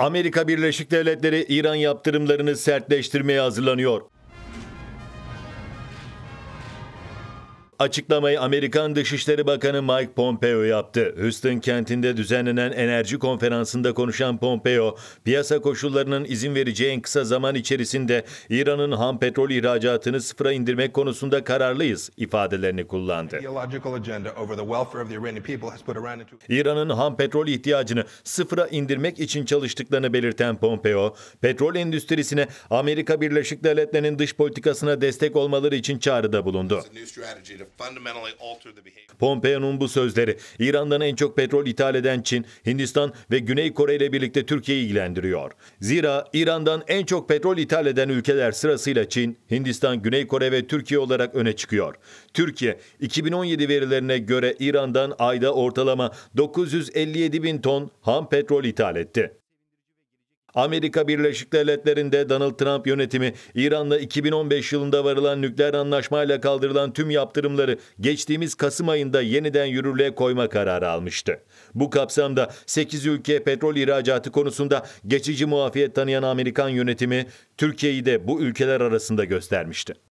Amerika Birleşik Devletleri İran yaptırımlarını sertleştirmeye hazırlanıyor. Açıklamayı Amerikan Dışişleri Bakanı Mike Pompeo yaptı. Houston kentinde düzenlenen enerji konferansında konuşan Pompeo, piyasa koşullarının izin vereceği en kısa zaman içerisinde İran'ın ham petrol ihracatını sıfıra indirmek konusunda kararlıyız ifadelerini kullandı. İran'ın ham petrol ihtiyacını sıfıra indirmek için çalıştıklarını belirten Pompeo, petrol endüstrisine Amerika Birleşik Devletleri'nin dış politikasına destek olmaları için çağrıda bulundu. Pompeo'nun bu sözleri İran'dan en çok petrol ithal eden Çin, Hindistan ve Güney Kore ile birlikte Türkiye'yi ilgilendiriyor. Zira İran'dan en çok petrol ithal eden ülkeler sırasıyla Çin, Hindistan, Güney Kore ve Türkiye olarak öne çıkıyor. Türkiye 2017 verilerine göre İran'dan ayda ortalama 957 bin ton ham petrol ithal etti. Amerika Birleşik Devletleri'nde Donald Trump yönetimi İran'la 2015 yılında varılan nükleer anlaşmayla kaldırılan tüm yaptırımları geçtiğimiz Kasım ayında yeniden yürürlüğe koyma kararı almıştı. Bu kapsamda 8 ülke petrol ihracatı konusunda geçici muafiyet tanıyan Amerikan yönetimi Türkiye'yi de bu ülkeler arasında göstermişti.